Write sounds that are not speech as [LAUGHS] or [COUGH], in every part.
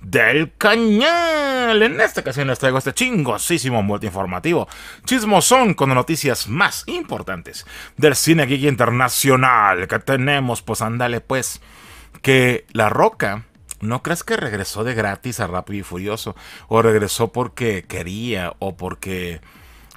del Cañal. En esta ocasión les traigo este chingosísimo multiinformativo, chismosón con noticias más importantes del cine geek internacional que tenemos. Pues andale pues, que La Roca... ¿No crees que regresó de gratis a Rápido y Furioso? ¿O regresó porque quería? ¿O porque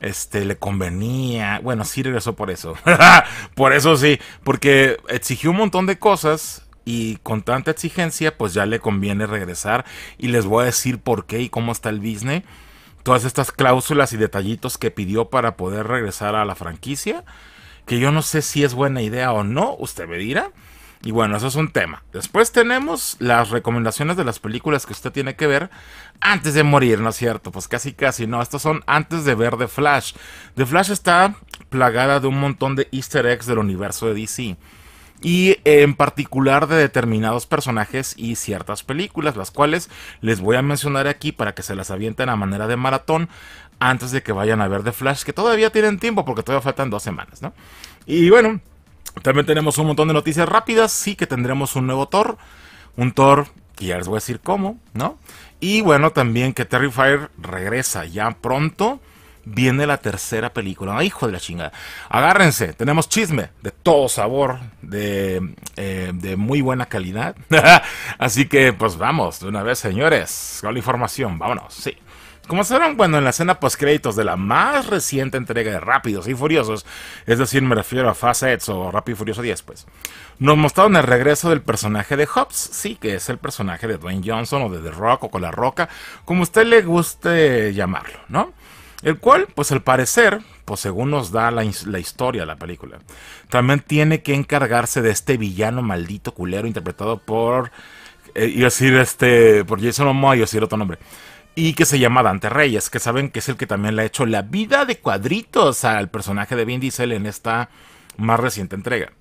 este, le convenía. Bueno, sí regresó por eso. [LAUGHS] por eso sí, porque exigió un montón de cosas y con tanta exigencia, pues ya le conviene regresar. Y les voy a decir por qué y cómo está el Disney. Todas estas cláusulas y detallitos que pidió para poder regresar a la franquicia. Que yo no sé si es buena idea o no, usted me dirá. Y bueno, eso es un tema. Después tenemos las recomendaciones de las películas que usted tiene que ver antes de morir, ¿no es cierto? Pues casi casi, no, estas son antes de ver The Flash. The Flash está plagada de un montón de easter eggs del universo de DC y en particular de determinados personajes y ciertas películas, las cuales les voy a mencionar aquí para que se las avienten a manera de maratón antes de que vayan a ver The Flash, que todavía tienen tiempo porque todavía faltan dos semanas, ¿no? Y bueno, también tenemos un montón de noticias rápidas, sí que tendremos un nuevo Thor, un Thor que ya les voy a decir cómo, ¿no? Y bueno, también que Fire regresa ya pronto viene la tercera película. hijo de la chingada! Agárrense, tenemos chisme de todo sabor, de, eh, muy buena calidad. [LAUGHS] Así que, pues vamos, de una vez, señores, con la información, vámonos, sí. Comenzaron, bueno, en la escena post-créditos de la más reciente entrega de Rápidos y Furiosos, es decir, me refiero a Fast X o Rápido y Furioso 10, pues. Nos mostraron el regreso del personaje de Hobbs, sí, que es el personaje de Dwayne Johnson o de The Rock o con la Roca, como usted le guste llamarlo, ¿no? El cual, pues al parecer, pues según nos da la, historia de la película, también tiene que encargarse de este villano maldito culero interpretado por, y eh, decir, este, por Jason Momoa y decir otro nombre. Y que se llama Dante Reyes, que saben que es el que también le ha hecho la vida de cuadritos al personaje de Vin Diesel en esta más reciente entrega.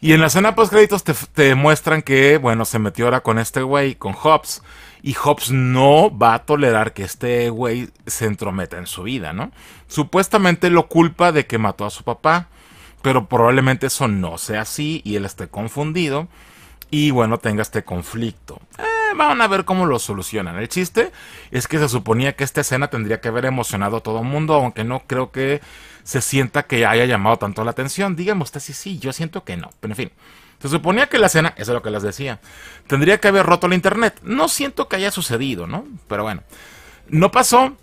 Y en la escena post créditos te, te muestran que, bueno, se metió ahora con este güey, con Hobbs. Y Hobbes no va a tolerar que este güey se entrometa en su vida, ¿no? Supuestamente lo culpa de que mató a su papá, pero probablemente eso no sea así y él esté confundido y bueno, tenga este conflicto. Eh, van a ver cómo lo solucionan. El chiste es que se suponía que esta escena tendría que haber emocionado a todo el mundo, aunque no creo que se sienta que haya llamado tanto la atención. Dígame usted si sí, sí, yo siento que no. Pero en fin. Se suponía que la cena, eso es lo que les decía, tendría que haber roto el internet. No siento que haya sucedido, ¿no? Pero bueno, no pasó.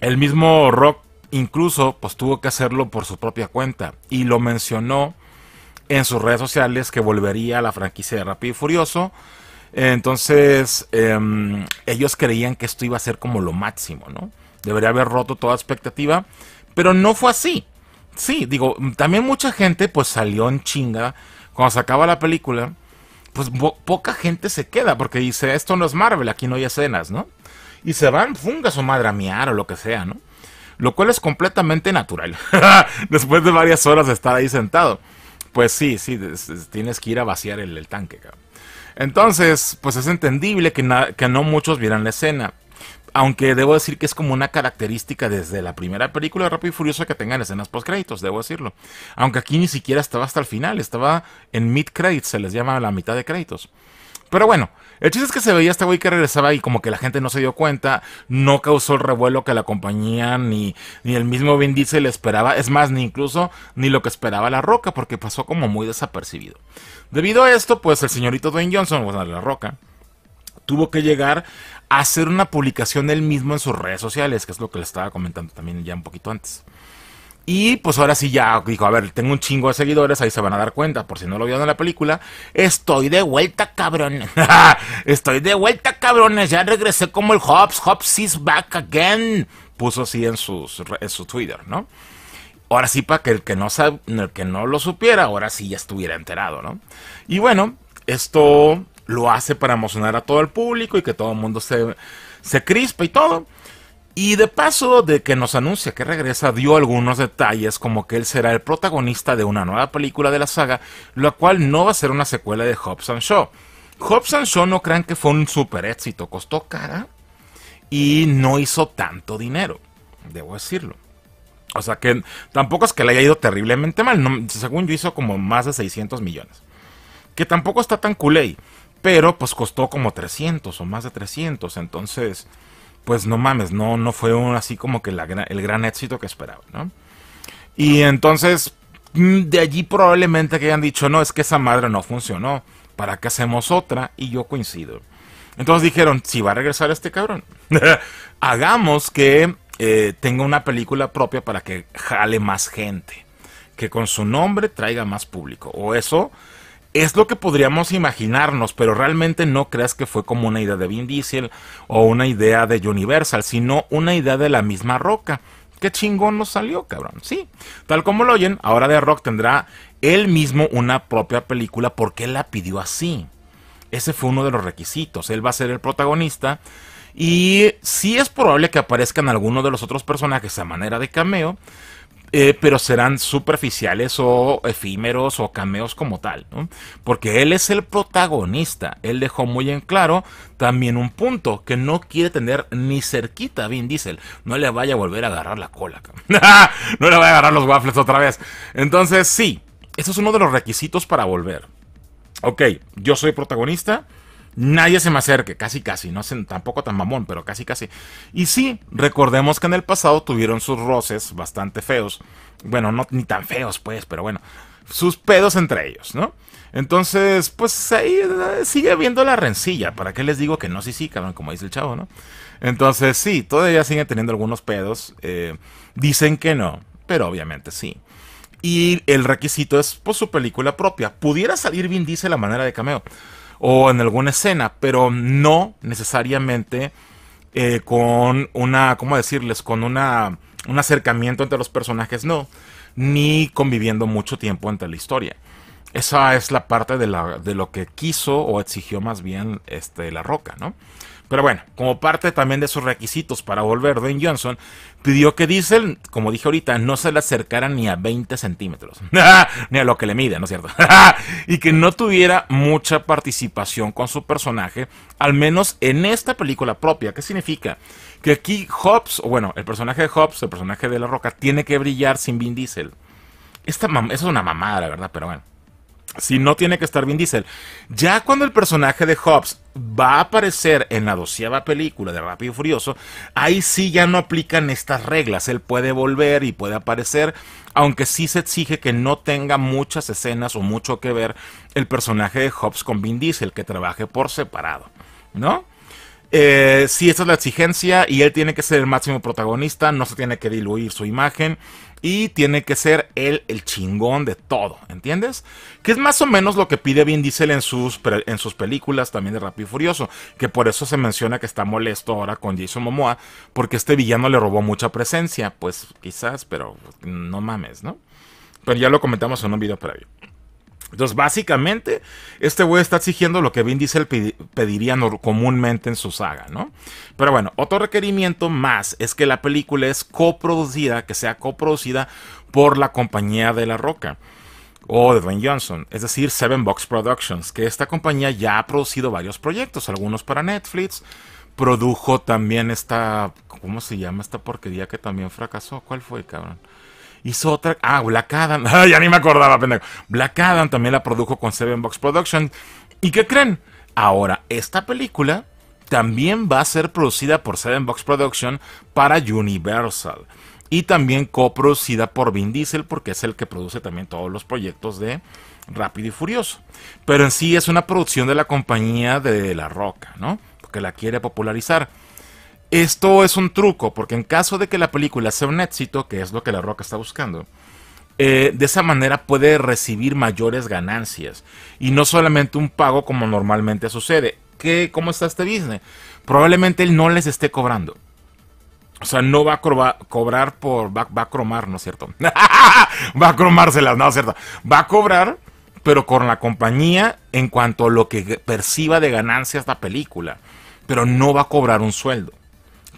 El mismo Rock incluso pues tuvo que hacerlo por su propia cuenta y lo mencionó en sus redes sociales que volvería a la franquicia de Rápido y Furioso. Entonces, em, ellos creían que esto iba a ser como lo máximo, ¿no? Debería haber roto toda expectativa, pero no fue así. Sí, digo, también mucha gente pues salió en chinga cuando se acaba la película, pues poca gente se queda porque dice, esto no es Marvel, aquí no hay escenas, ¿no? Y se van, madre o miar o lo que sea, ¿no? Lo cual es completamente natural, [LAUGHS] después de varias horas de estar ahí sentado. Pues sí, sí, tienes que ir a vaciar el, tanque, cabrón. Entonces, pues es entendible que no muchos vieran la escena. Aunque debo decir que es como una característica desde la primera película de Rápido y Furioso que tengan escenas post-créditos, debo decirlo. Aunque aquí ni siquiera estaba hasta el final, estaba en mid-credits, se les llama la mitad de créditos. Pero bueno, el chiste es que se veía este güey que regresaba y como que la gente no se dio cuenta, no causó el revuelo que la compañía ni, el mismo Vin Diesel esperaba, es más, ni incluso ni lo que esperaba La Roca, porque pasó como muy desapercibido. Debido a esto, pues el señorito Dwayne Johnson, o sea, La Roca, tuvo que llegar a hacer una publicación él mismo en sus redes sociales, que es lo que le estaba comentando también ya un poquito antes. Y pues ahora sí ya dijo, a ver, tengo un chingo de seguidores, ahí se van a dar cuenta, por si no lo vieron en la película. Estoy de vuelta, cabrones. [LAUGHS] Estoy de vuelta, cabrones. Ya regresé como el Hobbs. Hobbs is back again. Puso así en, sus, su Twitter, ¿no? Ahora sí, para que el que, no el que no lo supiera, ahora sí ya estuviera enterado, ¿no? Y bueno, esto lo hace para emocionar a todo el público y que todo el mundo se, se crispa y todo. Y de paso de que nos anuncia que regresa, dio algunos detalles como que él será el protagonista de una nueva película de la saga, la cual no va a ser una secuela de Hobbs Show Shaw. Hobbs Shaw no crean que fue un super éxito, costó cara y no hizo tanto dinero, debo decirlo. O sea que tampoco es que le haya ido terriblemente mal, según yo hizo como más de 600 millones. Que tampoco está tan culé. Pero pues costó como 300 o más de 300. Entonces, pues no mames, no, no fue así como que el gran éxito que esperaba, Y entonces, mm, de allí probablemente que hayan dicho, no, es que esa madre no funcionó. ¿Para qué hacemos otra? Y yo coincido. Entonces dijeron, si va a regresar este cabrón, [LAUGHS] hagamos que eh, tenga una película propia para que jale más gente. Que con su nombre traiga más público. O eso es lo que podríamos imaginarnos, pero realmente no creas que fue como una idea de Vin Diesel o una idea de Universal, sino una idea de la misma Roca. Qué chingón nos salió, cabrón. Sí, tal como lo oyen, ahora The Rock tendrá él mismo una propia película porque él la pidió así. Ese fue uno de los requisitos. Él va a ser el protagonista. Y sí es probable que aparezcan algunos de los otros personajes a manera de cameo, eh, pero serán superficiales o efímeros o cameos como tal, ¿no? porque él es el protagonista. Él dejó muy en claro también un punto que no quiere tener ni cerquita a Vin Diesel. No le vaya a volver a agarrar la cola. [LAUGHS] no le vaya a agarrar los waffles otra vez. Entonces sí, eso es uno de los requisitos para volver. Ok, yo soy protagonista nadie se me acerque, casi casi, no tampoco tan mamón, pero casi casi. Y sí, recordemos que en el pasado tuvieron sus roces bastante feos, bueno, no ni tan feos pues, pero bueno, sus pedos entre ellos, ¿no? Entonces, pues ahí eh, sigue viendo la rencilla, ¿para qué les digo que no? Sí, sí, cabrón, como dice el chavo, ¿no? Entonces, sí, todavía siguen teniendo algunos pedos, eh, dicen que no, pero obviamente sí. Y el requisito es, pues, su película propia. Pudiera salir bien, dice la manera de cameo o en alguna escena, pero no necesariamente eh, con una, ¿cómo decirles? Con una, un acercamiento entre los personajes, no, ni conviviendo mucho tiempo entre la historia. Esa es la parte de, la, de lo que quiso o exigió más bien este, La Roca, ¿no? Pero bueno, como parte también de sus requisitos para volver, Dwayne Johnson pidió que Diesel, como dije ahorita, no se le acercara ni a 20 centímetros, [LAUGHS] ni a lo que le mide, ¿no es cierto? [LAUGHS] y que no tuviera mucha participación con su personaje, al menos en esta película propia. ¿Qué significa? Que aquí Hobbs, o bueno, el personaje de Hobbs, el personaje de La Roca, tiene que brillar sin Vin Diesel. Esta eso es una mamada, la verdad, pero bueno. Si no tiene que estar Vin Diesel. Ya cuando el personaje de Hobbs va a aparecer en la doceava película de Rápido y Furioso, ahí sí ya no aplican estas reglas. Él puede volver y puede aparecer, aunque sí se exige que no tenga muchas escenas o mucho que ver el personaje de Hobbs con Vin Diesel, que trabaje por separado, ¿no? Eh, sí, esa es la exigencia y él tiene que ser el máximo protagonista, no se tiene que diluir su imagen y tiene que ser él el chingón de todo, ¿entiendes? Que es más o menos lo que pide Vin Diesel en sus, en sus películas también de Rápido y Furioso, que por eso se menciona que está molesto ahora con Jason Momoa, porque este villano le robó mucha presencia, pues quizás, pero no mames, ¿no? Pero ya lo comentamos en un video previo. Entonces, básicamente, este güey está exigiendo lo que Vin Diesel pediría comúnmente en su saga, ¿no? Pero bueno, otro requerimiento más es que la película es coproducida, que sea coproducida por la compañía de La Roca o de Dwayne Johnson, es decir, Seven Box Productions, que esta compañía ya ha producido varios proyectos, algunos para Netflix, produjo también esta, ¿cómo se llama esta porquería que también fracasó? ¿Cuál fue, cabrón? Hizo otra. Ah, Black Adam. [LAUGHS] ya ni me acordaba, pendejo. Black Adam también la produjo con Seven Box Production. ¿Y qué creen? Ahora, esta película también va a ser producida por Seven Box Production para Universal. Y también coproducida por Vin Diesel, porque es el que produce también todos los proyectos de Rápido y Furioso. Pero en sí es una producción de la compañía de La Roca, ¿no? Porque la quiere popularizar. Esto es un truco, porque en caso de que la película sea un éxito, que es lo que La Roca está buscando, eh, de esa manera puede recibir mayores ganancias y no solamente un pago como normalmente sucede. ¿Qué, ¿Cómo está este business? Probablemente él no les esté cobrando. O sea, no va a cobrar por. Va, va, a cromar, ¿no es cierto? [LAUGHS] va a cromárselas, ¿no es cierto? Va a cobrar, pero con la compañía en cuanto a lo que perciba de ganancias la película. Pero no va a cobrar un sueldo.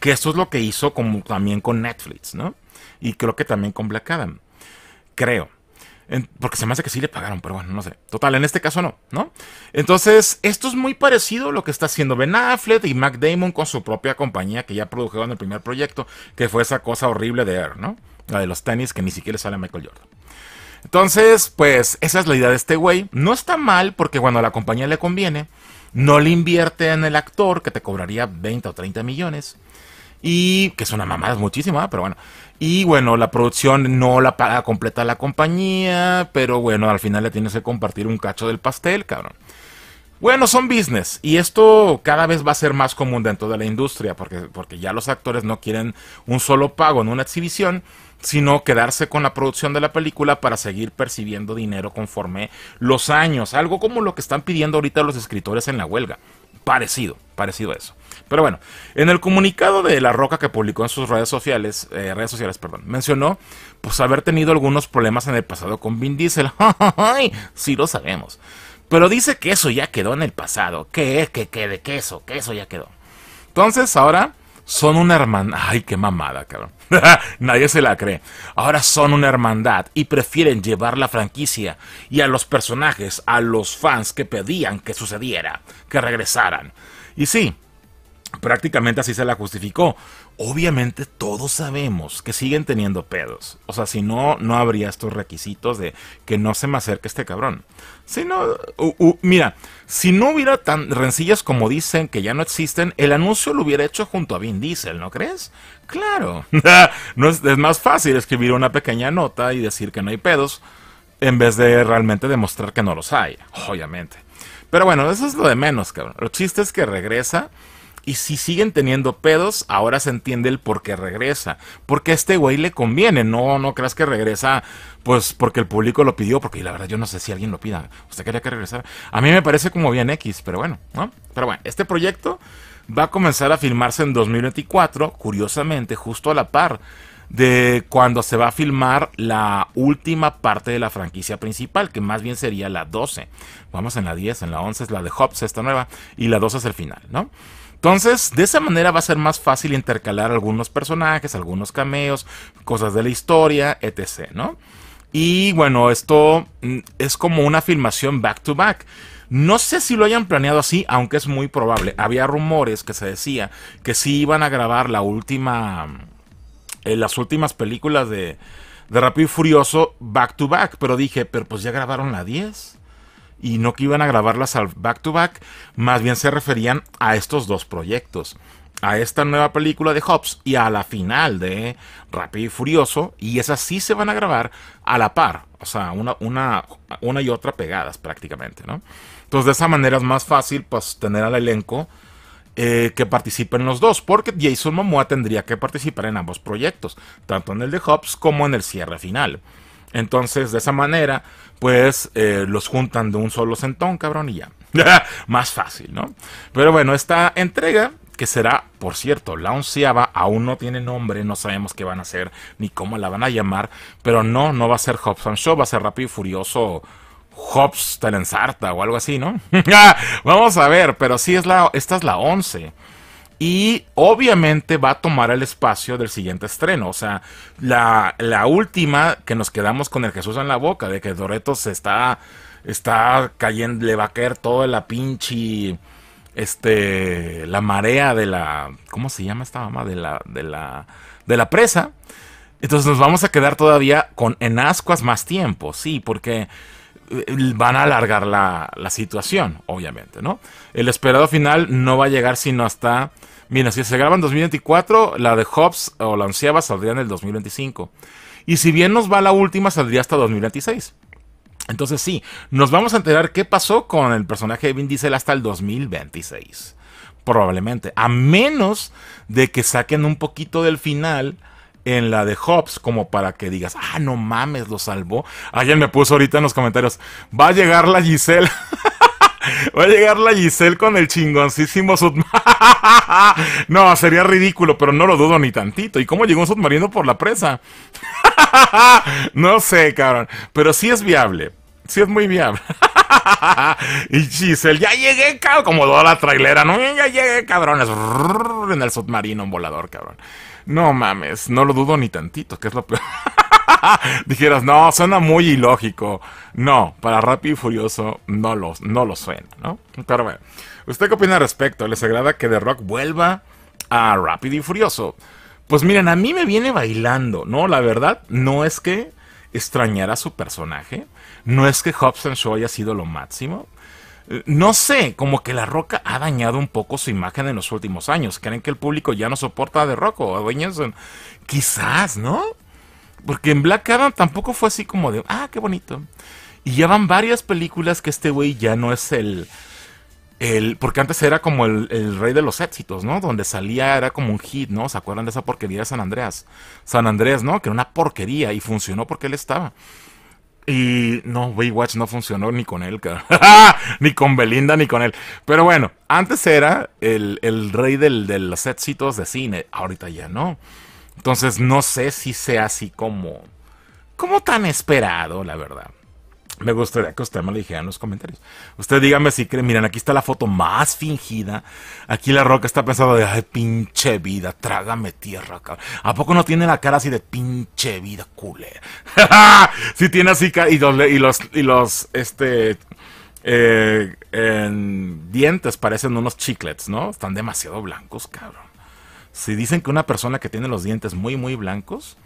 Que eso es lo que hizo como también con Netflix, ¿no? Y creo que también con Black Adam. Creo. porque se me hace que sí le pagaron, pero bueno, no sé. Total, en este caso no, ¿no? Entonces, esto es muy parecido a lo que está haciendo Ben Affleck y Mac Damon con su propia compañía que ya produjeron el primer proyecto, que fue esa cosa horrible de Air, ¿no? La de los tenis que ni siquiera sale Michael Jordan. Entonces, pues esa es la idea de este güey. No está mal porque cuando a la compañía le conviene, no le invierte en el actor que te cobraría 20 o 30 millones y que es una mamada muchísima, pero bueno. Y bueno, la producción no la paga completa la compañía, pero bueno, al final le tienes que compartir un cacho del pastel, cabrón. Bueno, son business y esto cada vez va a ser más común dentro de la industria porque, porque ya los actores no quieren un solo pago en una exhibición, sino quedarse con la producción de la película para seguir percibiendo dinero conforme los años, algo como lo que están pidiendo ahorita los escritores en la huelga. Parecido, parecido a eso. Pero bueno, en el comunicado de La Roca que publicó en sus redes sociales, eh, redes sociales, perdón, mencionó pues haber tenido algunos problemas en el pasado con Vin Diesel. [LAUGHS] sí lo sabemos. Pero dice que eso ya quedó en el pasado, que, que, que, de que eso, que eso ya quedó. Entonces ahora son una hermandad. Ay, qué mamada, cabrón. [LAUGHS] Nadie se la cree. Ahora son una hermandad y prefieren llevar la franquicia y a los personajes, a los fans que pedían que sucediera, que regresaran. Y sí, prácticamente así se la justificó obviamente todos sabemos que siguen teniendo pedos. O sea, si no, no habría estos requisitos de que no se me acerque este cabrón. Si no, mira, si no hubiera tan rencillas como dicen que ya no existen, el anuncio lo hubiera hecho junto a Vin Diesel, ¿no crees? Claro, [LAUGHS] no es, es más fácil escribir una pequeña nota y decir que no hay pedos en vez de realmente demostrar que no los hay, obviamente. Pero bueno, eso es lo de menos, cabrón. Lo chiste es que regresa y si siguen teniendo pedos, ahora se entiende el por qué regresa. Porque a este güey le conviene. No, no creas que regresa, pues porque el público lo pidió. Porque la verdad yo no sé si alguien lo pida. Usted quería que regresara. A mí me parece como bien X, pero bueno, ¿no? Pero bueno, este proyecto va a comenzar a filmarse en 2024. Curiosamente, justo a la par de cuando se va a filmar la última parte de la franquicia principal, que más bien sería la 12. Vamos en la 10, en la 11 es la de Hobbs, esta nueva, y la 12 es el final, ¿no? Entonces, de esa manera va a ser más fácil intercalar algunos personajes, algunos cameos, cosas de la historia, etc. ¿no? Y bueno, esto mm, es como una filmación back to back. No sé si lo hayan planeado así, aunque es muy probable. Había rumores que se decía que sí iban a grabar la última. Eh, las últimas películas de, de Rápido y Furioso back to back. Pero dije, pero pues ya grabaron la 10 y no que iban a grabarlas al back to back, más bien se referían a estos dos proyectos, a esta nueva película de Hobbs y a la final de Rápido y Furioso, y esas sí se van a grabar a la par, o sea, una, una, y otra pegadas prácticamente, ¿no? Entonces de esa manera es más fácil pues tener al elenco que eh, que participen los dos, porque Jason Momoa tendría que participar en ambos proyectos, tanto en el de Hobbs como en el cierre final. Entonces, de esa manera, pues eh, los juntan de un solo centón, cabrón, y ya. [LAUGHS] Más fácil, ¿no? Pero bueno, esta entrega, que será, por cierto, la onceava, aún no tiene nombre, no sabemos qué van a hacer ni cómo la van a llamar, pero no, no va a ser Hobbs and Show, va a ser Rápido y Furioso. Hobbs Telensarta o algo así, ¿no? [LAUGHS] Vamos a ver, pero sí es la, esta es la once. Y obviamente va a tomar el espacio del siguiente estreno. O sea, la, última que nos quedamos con el Jesús en la boca, de que Doreto se está, está cayendo, le va a caer toda la pinche, este, la marea de la, ¿cómo se llama esta mamá? De la, de la, de la presa. Entonces nos vamos a quedar todavía con en ascuas más tiempo, sí, porque eh, van a alargar la, situación, obviamente, ¿no? El esperado final no va a llegar sino hasta... Mira, si se graba en 2024, la de Hobbs o la onceava saldría en el 2025. Y si bien nos va la última, saldría hasta 2026. Entonces sí, nos vamos a enterar qué pasó con el personaje de Vin Diesel hasta el 2026. Probablemente. A menos de que saquen un poquito del final en la de Hobbs como para que digas, ah, no mames, lo salvó. Alguien me puso ahorita en los comentarios, va a llegar la Giselle. [LAUGHS] Va a llegar la Giselle con el chingoncísimo submarino. [LAUGHS] no, sería ridículo, pero no lo dudo ni tantito. ¿Y cómo llegó un submarino por la presa? [LAUGHS] no sé, cabrón. Pero sí es viable. Sí es muy viable. y Giselle, ya llegué, cabrón. Como toda la trailera, ¿no? Ya llegué, cabrones. En el submarino, un volador, cabrón. No mames, no lo dudo ni tantito, que es lo peor. [LAUGHS] Dijeras, no, suena muy ilógico. No, para Rápido y Furioso no lo, no suena, ¿no? Pero bueno, ¿usted qué opina al respecto? ¿Les agrada que The Rock vuelva a Rápido y Furioso? Pues miren, a mí me viene bailando, ¿no? La verdad, no es que extrañara su personaje, no es que Hobson Show haya sido lo máximo, no sé, como que La Roca ha dañado un poco su imagen en los últimos años. ¿Creen que el público ya no soporta a The Rock o a Quizás, ¿no? Porque en Black Adam tampoco fue así como de, ah, qué bonito. Y ya van varias películas que este güey ya no es el, el, porque antes era como el, el, rey de los éxitos, ¿no? Donde salía era como un hit, ¿no? ¿Se acuerdan de esa porquería de San Andreas? San Andreas, ¿no? Que era una porquería y funcionó porque él estaba. Y no, Watch no funcionó ni con él, [LAUGHS] ni con Belinda, ni con él. Pero bueno, antes era el, rey del, de los éxitos de cine. Ahorita ya no. Entonces no sé si sea así como, como tan esperado, la verdad. Me gustaría que usted me lo dijera en los comentarios. Usted dígame si cree, miren, aquí está la foto más fingida. Aquí la roca está pensada de, pinche vida, trágame tierra, cabrón. ¿A poco no tiene la cara así de pinche vida, culera? si [LAUGHS] tiene así, y los, y los, y los, este, eh, dientes parecen unos chiclets, ¿no? Están demasiado blancos, cabrón. Si dicen que una persona que tiene los dientes muy, muy blancos,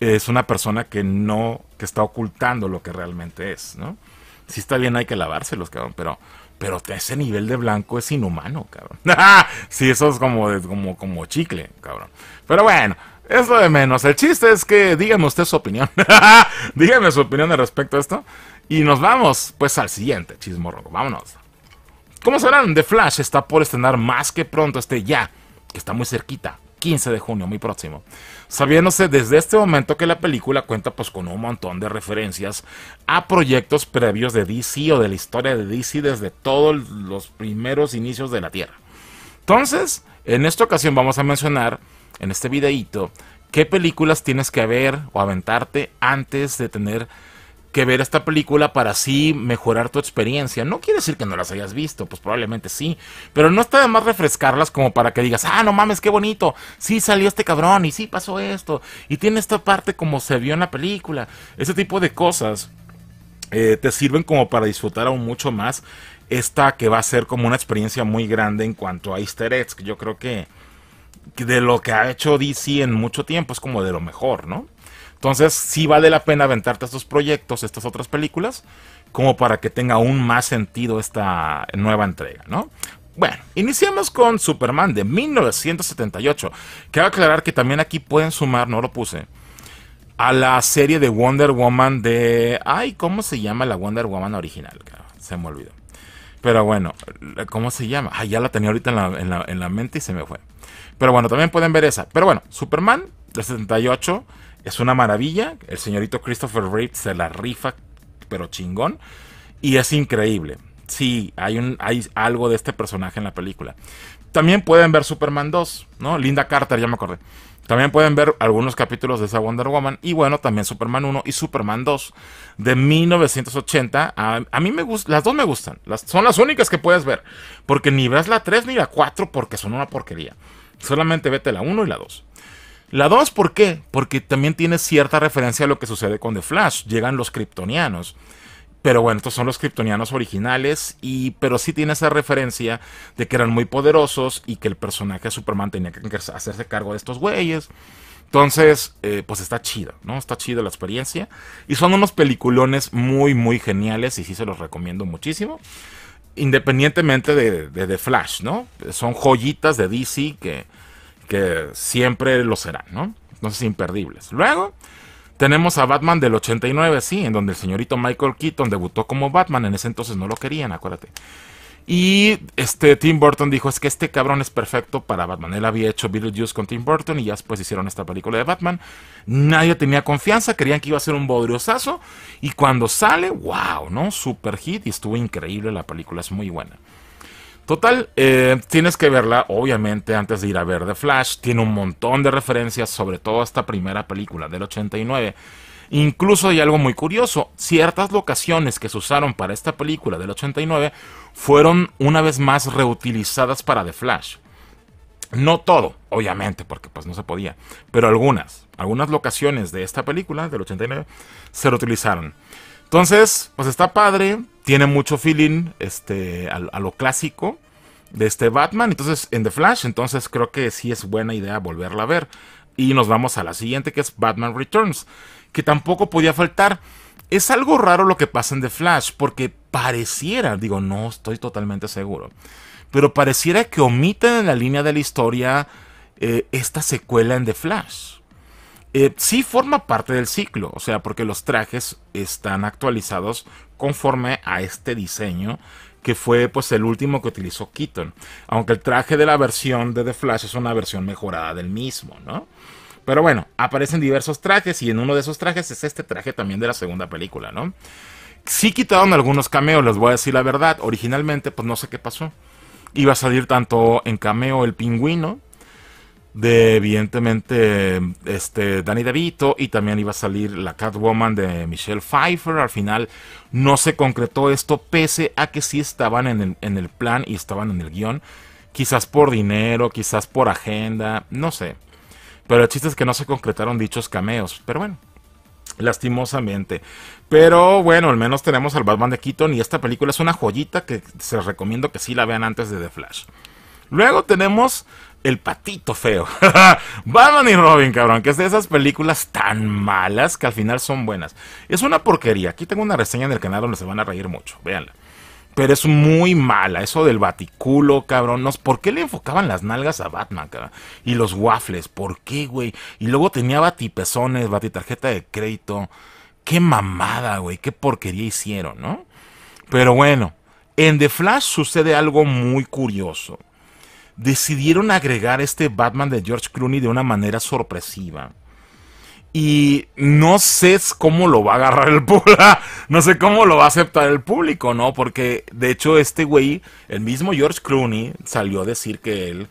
es una persona que no, que está ocultando lo que realmente es, ¿no? Si está bien, hay que lavárselos, cabrón, pero, pero ese nivel de blanco es inhumano, cabrón. si [LAUGHS] eso es como, como, como chicle, cabrón. Pero bueno, es lo de menos. El chiste es que díganme usted su opinión. [LAUGHS] díganme su opinión al respecto a esto. Y nos vamos, pues, al siguiente chismorro. Vámonos. Como sabrán, The Flash está por estrenar más que pronto este ya, que está muy cerquita, 15 de junio, muy próximo sabiéndose desde este momento que la película cuenta pues con un montón de referencias a proyectos previos de DC o de la historia de DC desde todos los primeros inicios de la Tierra. Entonces, en esta ocasión vamos a mencionar en este videíto qué películas tienes que ver o aventarte antes de tener que ver esta película para así mejorar tu experiencia. No quiere decir que no las hayas visto, pues probablemente sí, pero no está de más refrescarlas como para que digas, ah, no mames, qué bonito, sí salió este cabrón y sí pasó esto, y tiene esta parte como se vio en la película. Ese tipo de cosas eh, te sirven como para disfrutar aún mucho más esta que va a ser como una experiencia muy grande en cuanto a easter eggs, yo creo que de lo que ha hecho DC en mucho tiempo, es como de lo mejor, ¿no? Entonces si vale la pena aventarte estos proyectos, estas otras películas, como para que tenga aún más sentido esta nueva entrega, ¿no? Bueno, iniciamos con Superman de 1978. Quiero aclarar que también aquí pueden sumar, no lo puse, a la serie de Wonder Woman de... Ay, ¿cómo se llama la Wonder Woman original? Se me olvidó. Pero bueno, ¿cómo se llama? Ah, ya la tenía ahorita en la mente y se me fue. Pero bueno, también pueden ver esa. Pero bueno, Superman de 78 es una maravilla. El señorito Christopher Reeve se la rifa, pero chingón. Y es increíble. Sí, hay, un, hay algo de este personaje en la película. También pueden ver Superman 2, ¿no? Linda Carter, ya me acordé. También pueden ver algunos capítulos de esa Wonder Woman. Y bueno, también Superman 1 y Superman 2 de 1980. A, mí me gustan, las dos me gustan. Las, son las únicas que puedes ver. Porque ni ves la 3 ni la 4 porque son una porquería. Solamente vete la 1 y la 2. La 2, ¿por qué? Porque también tiene cierta referencia a lo que sucede con The Flash. Llegan los kryptonianos. Pero bueno, estos son los kryptonianos originales, y, pero sí tiene esa referencia de que eran muy poderosos y que el personaje de Superman tenía que hacerse cargo de estos güeyes. Entonces, eh, pues está chido ¿no? Está chida la experiencia. Y son unos peliculones muy, muy geniales y sí se los recomiendo muchísimo independientemente de, Flash, ¿no? Son joyitas de DC que, que siempre lo serán, ¿no? Entonces, imperdibles. Luego, tenemos a Batman del 89, sí, en donde el señorito Michael Keaton debutó como Batman. En ese entonces no lo querían, acuérdate. Y este Tim Burton dijo, es que este cabrón es perfecto para Batman. Él había hecho Beetlejuice con Tim Burton y ya después hicieron esta película de Batman. Nadie tenía confianza, creían que iba a ser un bodriosazo. Y cuando sale, wow, ¿no? Super hit y estuvo increíble, la película es muy buena. Total, eh, tienes que verla, obviamente, antes de ir a ver The Flash. Tiene un montón de referencias, sobre todo esta primera película del 89 Incluso hay algo muy curioso, ciertas locaciones que se usaron para esta película del 89 fueron una vez más reutilizadas para The Flash. No todo, obviamente, porque pues no se podía, pero algunas, algunas locaciones de esta película del 89 se reutilizaron. Entonces, pues está padre, tiene mucho feeling este, a, lo clásico de este Batman, entonces en The Flash, entonces creo que sí es buena idea volverla a ver. Y nos vamos a la siguiente que es Batman Returns que tampoco podía faltar. Es algo raro lo que pasa en The Flash, porque pareciera, digo, no estoy totalmente seguro, pero pareciera que omiten en la línea de la historia eh, esta secuela en The Flash. Eh, sí forma parte del ciclo, o sea, porque los trajes están actualizados conforme a este diseño que fue pues el último que utilizó Keaton, aunque el traje de la versión de The Flash es una versión mejorada del mismo, ¿no? Pero bueno, aparecen diversos trajes y en uno de esos trajes es este traje también de la segunda película, ¿no? Sí quitaron algunos cameos, les voy a decir la verdad. Originalmente, pues no sé qué pasó. Iba a salir tanto en cameo el pingüino, de evidentemente este Danny DeVito y también iba a salir la Catwoman de Michelle Pfeiffer. Al final no se concretó esto pese a que sí estaban en el, en el plan y estaban en el guión. Quizás por dinero, quizás por agenda, no sé. Pero el chiste es que no se concretaron dichos cameos. Pero bueno, lastimosamente. Pero bueno, al menos tenemos al Batman de Keaton y esta película es una joyita que se recomiendo que sí la vean antes de The Flash. Luego tenemos El Patito Feo. [LAUGHS] Batman y Robin, cabrón, que es de esas películas tan malas que al final son buenas. Es una porquería. Aquí tengo una reseña en el canal donde se van a reír mucho. Véanla pero es muy mala. Eso del baticulo, cabrón. ¿Por qué le enfocaban las nalgas a Batman, cabrón? Y los waffles, ¿por qué, güey? Y luego tenía batipezones, batitarjeta de crédito. Qué mamada, güey. Qué porquería hicieron, ¿no? Pero bueno, en The Flash sucede algo muy curioso. Decidieron agregar este Batman de George Clooney de una manera sorpresiva y no sé cómo lo va a agarrar el público. [LAUGHS] no sé cómo lo va a aceptar el público, ¿no? Porque de hecho este güey, el mismo George Clooney, salió a decir que él,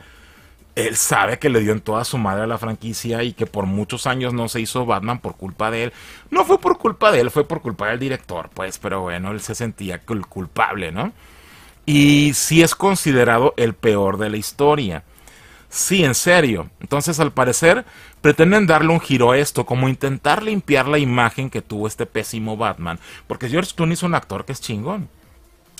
él sabe que le dio en toda su madre a la franquicia y que por muchos años no se hizo Batman por culpa de él. No fue por culpa de él, fue por culpa del director, pues, pero bueno, él se sentía culpable, ¿no? Y sí es considerado el peor de la historia. Sí, en serio. Entonces, al parecer, pretenden darle un giro a esto, como intentar limpiar la imagen que tuvo este pésimo Batman. Porque George Clooney es un actor que es chingón.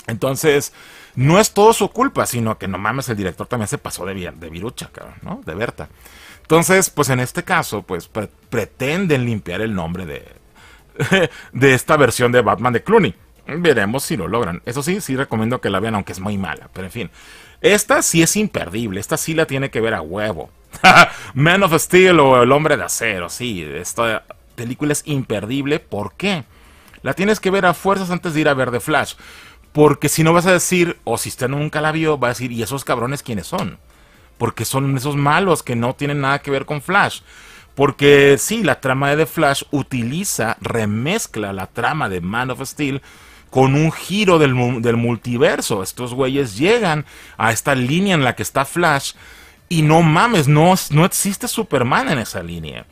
Entonces, no es todo su culpa, sino que no mames, el director también se pasó de, virucha, cabrón, ¿no? De Berta. Entonces, pues en este caso, pues pretenden limpiar el nombre de, [LAUGHS] de esta versión de Batman de Clooney. Veremos si lo logran. Eso sí, sí recomiendo que la vean, aunque es muy mala, pero en fin. Esta sí es imperdible, esta sí la tiene que ver a huevo. [LAUGHS] Man of Steel o El Hombre de Acero, sí, esta película es imperdible. ¿Por qué? La tienes que ver a fuerzas antes de ir a ver The Flash. Porque si no vas a decir, o si usted nunca la vio, va a decir, ¿y esos cabrones quiénes son? Porque son esos malos que no tienen nada que ver con Flash. Porque sí, la trama de The Flash utiliza, remezcla la trama de Man of Steel con un giro del, del multiverso. Estos güeyes llegan a esta línea en la que está Flash y no mames, no, no existe Superman en esa línea.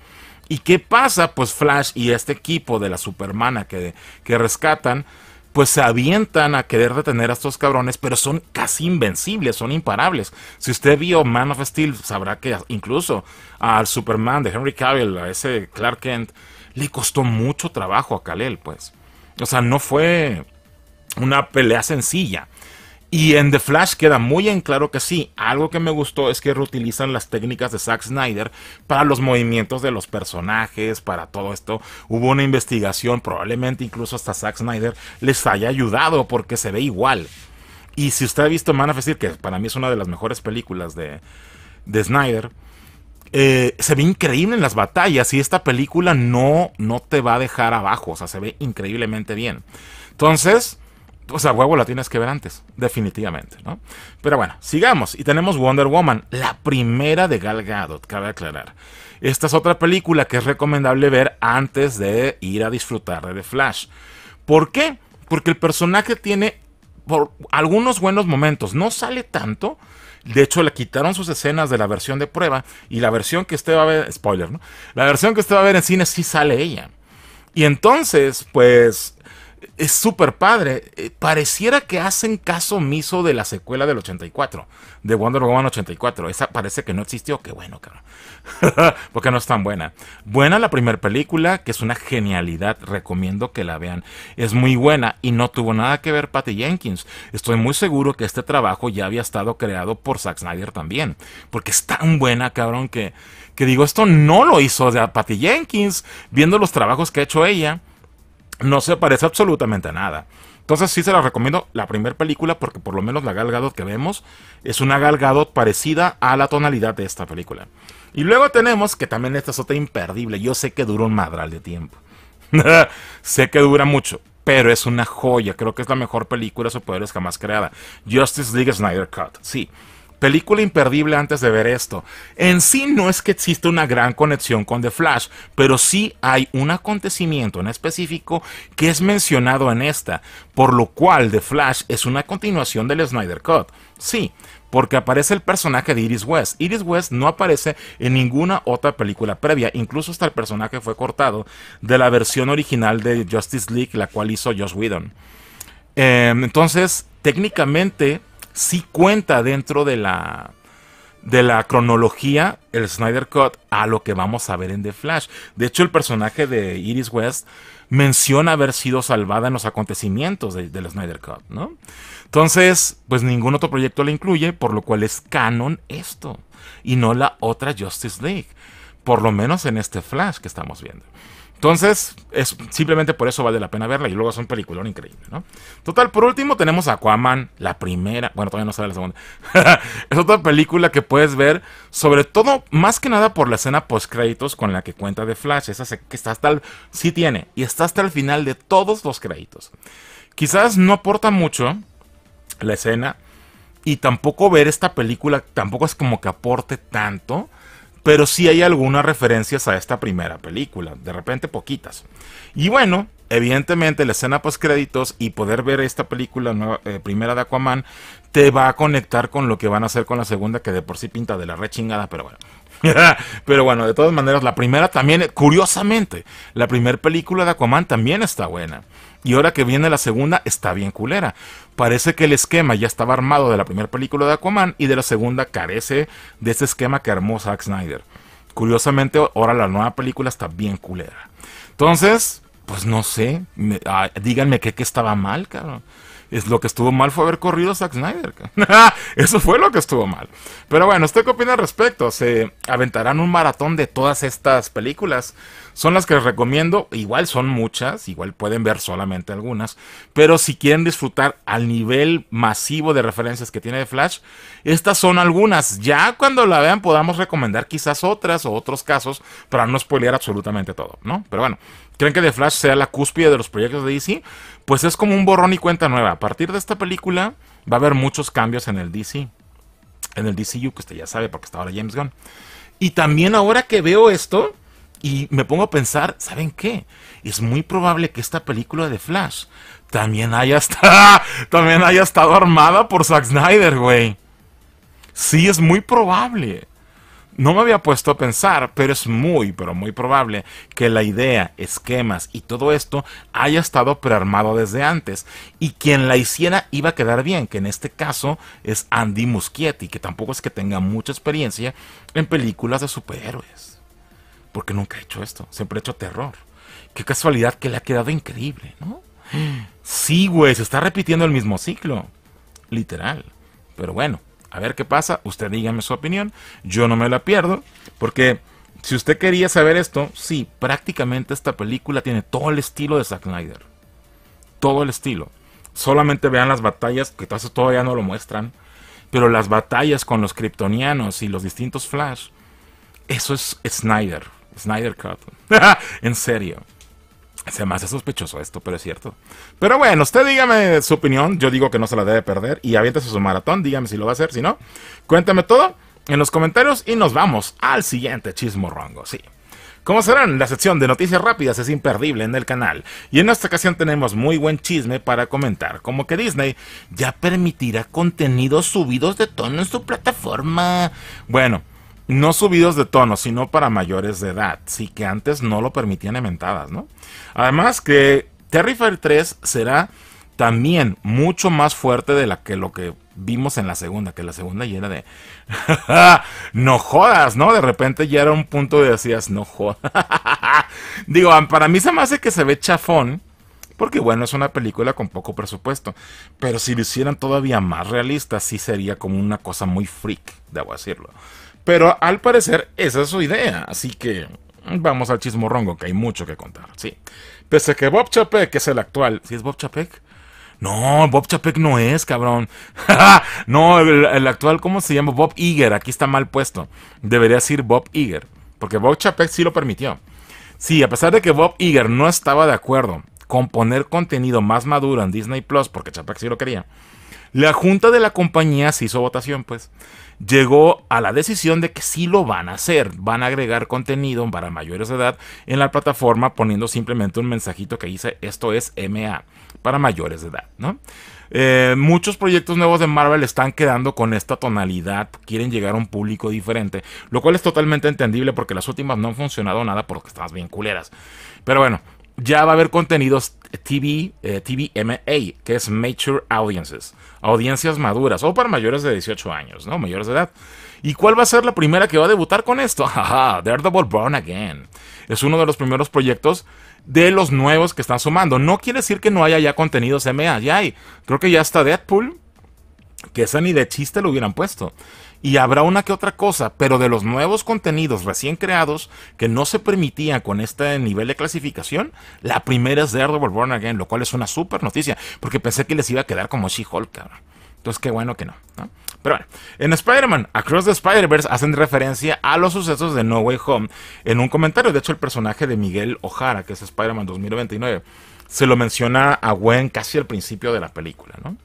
¿Y qué pasa? Pues Flash y este equipo de la Superman que, que rescatan, pues se avientan a querer detener a estos cabrones, pero son casi invencibles, son imparables. Si usted vio Man of Steel, sabrá que incluso al Superman de Henry Cavill, a ese Clark Kent, le costó mucho trabajo a Kalel, pues. O sea, no fue una pelea sencilla. Y en The Flash queda muy en claro que sí. Algo que me gustó es que reutilizan las técnicas de Zack Snyder para los movimientos de los personajes, para todo esto. Hubo una investigación, probablemente incluso hasta Zack Snyder les haya ayudado porque se ve igual. Y si usted ha visto Man of Steel, que para mí es una de las mejores películas de, de Snyder, eh, se ve increíble en las batallas y esta película no, no te va a dejar abajo, o sea, se ve increíblemente bien. Entonces, o pues sea, huevo la tienes que ver antes, definitivamente, ¿no? Pero bueno, sigamos. Y tenemos Wonder Woman, la primera de Gal Gadot, cabe aclarar. Esta es otra película que es recomendable ver antes de ir a disfrutar de The Flash. ¿Por qué? Porque el personaje tiene por algunos buenos momentos, no sale tanto, de hecho, le quitaron sus escenas de la versión de prueba y la versión que usted va a ver, spoiler, ¿no? La versión que usted va a ver en cine sí sale ella. Y entonces, pues es súper padre. Eh, pareciera que hacen caso omiso de la secuela del 84, de Wonder Woman 84. Esa parece que no existió. Qué bueno, cabrón. [LAUGHS] Porque no es tan buena. Buena la primera película, que es una genialidad. Recomiendo que la vean. Es muy buena y no tuvo nada que ver Patty Jenkins. Estoy muy seguro que este trabajo ya había estado creado por Zack Snyder también. Porque es tan buena, cabrón, que, que digo, esto no lo hizo de Patty Jenkins, viendo los trabajos que ha hecho ella no se parece absolutamente a nada. Entonces sí se la recomiendo la primera película porque por lo menos la Gal que vemos es una Gal parecida a la tonalidad de esta película. Y luego tenemos que también esta es otra imperdible. Yo sé que dura un madral de tiempo. [LAUGHS] sé que dura mucho, pero es una joya. Creo que es la mejor película de superhéroes jamás creada. Justice League Snyder Cut. Sí, Película imperdible antes de ver esto. En sí no es que exista una gran conexión con The Flash, pero sí hay un acontecimiento en específico que es mencionado en esta, por lo cual The Flash es una continuación del Snyder Cut. Sí, porque aparece el personaje de Iris West. Iris West no aparece en ninguna otra película previa, incluso hasta el personaje fue cortado de la versión original de Justice League, la cual hizo Josh Whedon. Em, entonces, técnicamente si cuenta dentro de la, de la cronología, el Snyder Cut, a lo que vamos a ver en The Flash. De hecho, el personaje de Iris West menciona haber sido salvada en los acontecimientos del Snyder Cut, ¿no? Entonces, pues ningún otro proyecto la incluye, por lo cual es canon esto, y no la otra Justice League, por lo menos en este Flash que estamos viendo. Entonces, es, simplemente por eso vale la pena verla y luego es un peliculón increíble, ¿no? Total, por último tenemos Aquaman, la primera, bueno, todavía no sale la segunda. [LAUGHS] es otra película que puedes ver, sobre todo, más que nada por la escena post créditos con la que cuenta de Flash, esa que está hasta el, sí tiene, y está hasta el final de todos los créditos. Quizás no aporta mucho la escena y tampoco ver esta película, tampoco es como que aporte tanto pero sí hay algunas referencias a esta primera película, de repente poquitas. Y bueno, evidentemente la escena post créditos y poder ver esta película nueva, eh, primera de Aquaman te va a conectar con lo que van a hacer con la segunda, que de por sí pinta de la re chingada, pero bueno. [LAUGHS] Pero bueno, de todas maneras, la primera también, curiosamente, la primera película de Aquaman también está buena. Y ahora que viene la segunda, está bien culera. Parece que el esquema ya estaba armado de la primera película de Aquaman y de la segunda carece de ese esquema que armó Zack Snyder. Curiosamente, ahora la nueva película está bien culera. Entonces, pues no sé, ah, díganme qué, qué estaba mal, cabrón. Es, lo que estuvo mal fue haber corrido a Zack Snyder. [LAUGHS] Eso fue lo que estuvo mal. Pero bueno, ¿usted qué opina al respecto? ¿Se aventarán un maratón de todas estas películas? Son las que les recomiendo, igual son muchas, igual pueden ver solamente algunas, pero si quieren disfrutar al nivel masivo de referencias que tiene de Flash, estas son algunas. Ya cuando la vean podamos recomendar quizás otras o otros casos para no spoilear absolutamente todo, ¿no? Pero bueno, ¿Creen que The Flash sea la cúspide de los proyectos de DC? Pues es como un borrón y cuenta nueva. A partir de esta película va a haber muchos cambios en el DC. En el DCU, que usted ya sabe porque está ahora James Gunn. Y también ahora que veo esto, y me pongo a pensar, ¿saben qué? Es muy probable que esta película de Flash también haya, estado, [LAUGHS] también haya estado armada por Zack Snyder, güey. Sí, es muy probable. No me había puesto a pensar, pero es muy, pero muy probable que la idea, esquemas y todo esto haya estado prearmado desde antes. Y quien la hiciera iba a quedar bien, que en este caso es Andy Muschietti, que tampoco es que tenga mucha experiencia en películas de superhéroes porque nunca he hecho esto, siempre he hecho terror. Qué casualidad que le ha quedado increíble, ¿no? Sí, güey, se está repitiendo el mismo ciclo, literal. Pero bueno, a ver qué pasa, usted dígame su opinión, yo no me la pierdo, porque si usted quería saber esto, sí, prácticamente esta película tiene todo el estilo de Zack Snyder. Todo el estilo. Solamente vean las batallas, que todavía no lo muestran, pero las batallas con los kryptonianos y los distintos Flash, eso es Snyder. Snyder Cut. [LAUGHS] en serio. Se me hace sospechoso esto, pero es cierto. Pero bueno, usted dígame su opinión. Yo digo que no se la debe perder. Y aviéntese su maratón. Dígame si lo va a hacer, si no. Cuéntame todo en los comentarios y nos vamos al siguiente chismorrongo. Sí. Como serán, la sección de noticias rápidas es imperdible en el canal. Y en esta ocasión tenemos muy buen chisme para comentar. Como que Disney ya permitirá contenidos subidos de tono en su plataforma. Bueno no subidos de tono, sino para mayores de edad. Sí, que antes no lo permitían en ¿no? Además que Terrifier 3 será también mucho más fuerte de la que lo que vimos en la segunda, que la segunda ya era de [LAUGHS] no jodas, ¿no? De repente ya era un punto de decías, no jodas. [LAUGHS] Digo, para mí se me hace que se ve chafón, porque bueno, es una película con poco presupuesto, pero si lo hicieran todavía más realista, sí sería como una cosa muy freak, debo decirlo. Pero al parecer esa es su idea, así que vamos al chismorrongo, que hay mucho que contar, sí. Pese a que Bob Chapek es el actual, ¿sí es Bob Chapek? No, Bob Chapek no es, cabrón. [LAUGHS] no, el, actual, ¿cómo se llama? Bob Iger, aquí está mal puesto. Debería decir Bob Iger, porque Bob Chapek sí lo permitió. Sí, a pesar de que Bob Iger no estaba de acuerdo con poner contenido más maduro en Disney Plus, porque Chapek sí lo quería, la junta de la compañía se hizo votación, pues llegó a la decisión de que sí lo van a hacer. Van a agregar contenido para mayores de edad en la plataforma poniendo simplemente un mensajito que dice esto es MA para mayores de edad, ¿no? Eh, muchos proyectos nuevos de Marvel están quedando con esta tonalidad, quieren llegar a un público diferente, lo cual es totalmente entendible porque las últimas no han funcionado nada porque están bien culeras. Pero bueno, ya va a haber contenidos TV, eh, TVMA, que es Mature Audiences, audiencias maduras o para mayores de 18 años, ¿no? Mayores de edad. ¿Y cuál va a ser la primera que va a debutar con esto? [LAUGHS] Ajá, Daredevil Born Again. Es uno de los primeros proyectos de los nuevos que están sumando. No quiere decir que no haya ya contenidos MA, ya hay. Creo que ya está Deadpool, que esa ni de chiste lo hubieran puesto y habrá una que otra cosa, pero de los nuevos contenidos recién creados que no se permitían con este nivel de clasificación, la primera es Daredevil Born Again, lo cual es una super noticia, porque pensé que les iba a quedar como She-Hulk, cabrón. Entonces, qué bueno que no, ¿no? Pero bueno, en Spider-Man, Across the Spider-Verse hacen referencia a los sucesos de No Way Home en un comentario. De hecho, el personaje de Miguel O'Hara, que es Spider-Man 2029, se lo menciona a Gwen casi al principio de la película, ¿no?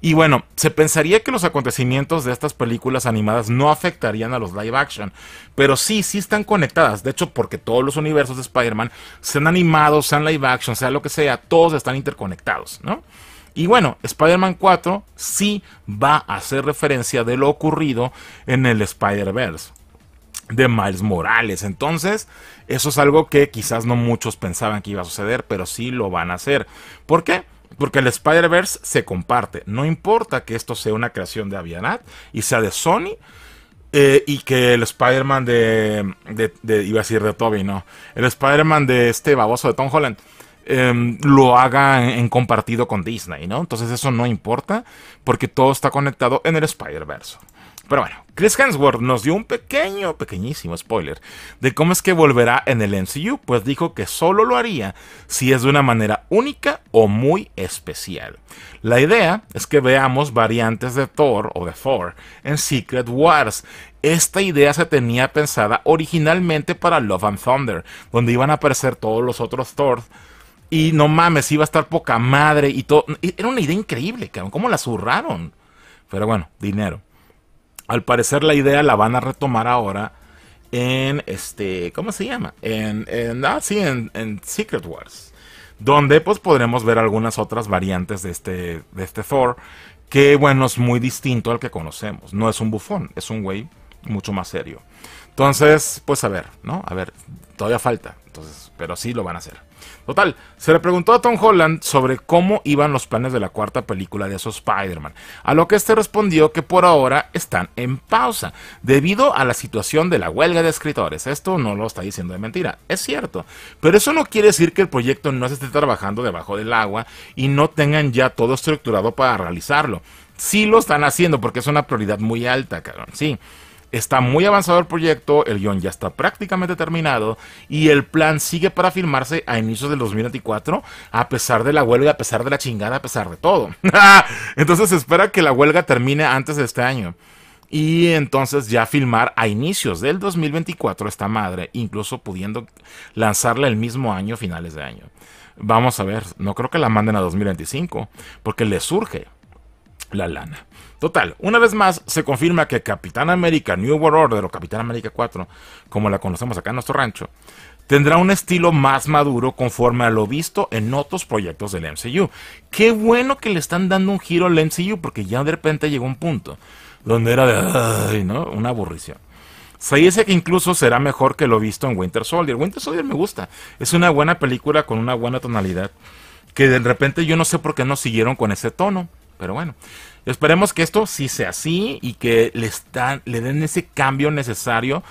Y bueno, se pensaría que los acontecimientos de estas películas animadas no afectarían a los live action, pero sí, sí están conectadas. De hecho, porque todos los universos de Spider-Man, sean animados, sean live action, sea lo que sea, todos están interconectados, ¿no? Y bueno, Spider-Man 4 sí va a hacer referencia de lo ocurrido en el Spider-Verse de Miles Morales. Entonces, eso es algo que quizás no muchos pensaban que iba a suceder, pero sí lo van a hacer. ¿Por qué? Porque el Spider-Verse se comparte. No importa que esto sea una creación de Avianat y sea de Sony. Eh, y que el Spider-Man de, Iba a decir de Toby, no. El Spider-Man de este baboso de Tom Holland. Em, lo haga en, compartido con Disney, ¿no? Entonces eso no importa porque todo está conectado en el Spider-Verse. Pero bueno, Chris Hemsworth nos dio un pequeño, pequeñísimo spoiler de cómo es que volverá en el MCU, pues dijo que solo lo haría si es de una manera única o muy especial. La idea es que veamos variantes de Thor o de Thor en Secret Wars. Esta idea se tenía pensada originalmente para Love and Thunder, donde iban a aparecer todos los otros Thor. Y no mames, iba a estar poca madre y todo. Era una idea increíble, cabrón. ¿Cómo la zurraron? Pero bueno, dinero. Al parecer la idea la van a retomar ahora en este, ¿cómo se llama? Ah, en, en, Secret Wars. Donde pues podremos ver algunas otras variantes de este, de este Thor. Que bueno, es muy distinto al que conocemos. No es un bufón, es un güey mucho más serio. Entonces, pues a ver, ¿no? A ver, todavía falta. Entonces, pero sí lo van a hacer. Total, se le preguntó a Tom Holland sobre cómo iban los planes de la cuarta película de esos Spider-Man, a lo que este respondió que por ahora están en pausa, debido a la situación de la huelga de escritores. Esto no lo está diciendo de mentira, es cierto, pero eso no quiere decir que el proyecto no se esté trabajando debajo del agua y no tengan ya todo estructurado para realizarlo. Sí lo están haciendo porque es una prioridad muy alta, cabrón, sí. Está muy avanzado el proyecto, el guión ya está prácticamente terminado y el plan sigue para firmarse a inicios del 2024, a pesar de la huelga, a pesar de la chingada, a pesar de todo. [LAUGHS] entonces se espera que la huelga termine antes de este año. Y entonces ya filmar a inicios del 2024 esta madre, incluso pudiendo lanzarla el mismo año, finales de año. Vamos a ver, no creo que la manden a 2025, porque le surge, la lana. Total, una vez más se confirma que Capitán América New World Order o Capitán América 4, como la conocemos acá en nuestro rancho, tendrá un estilo más maduro conforme a lo visto en otros proyectos del MCU. Qué bueno que le están dando un giro al MCU porque ya de repente llegó un punto donde era de, Una aburrición. Se dice que incluso será mejor que lo visto en Winter Soldier. Winter Soldier me gusta. Es una buena película con una buena tonalidad. Que de repente yo no sé por qué no siguieron con ese tono. Pero bueno, esperemos que esto sí sea así y que le, le den ese cambio necesario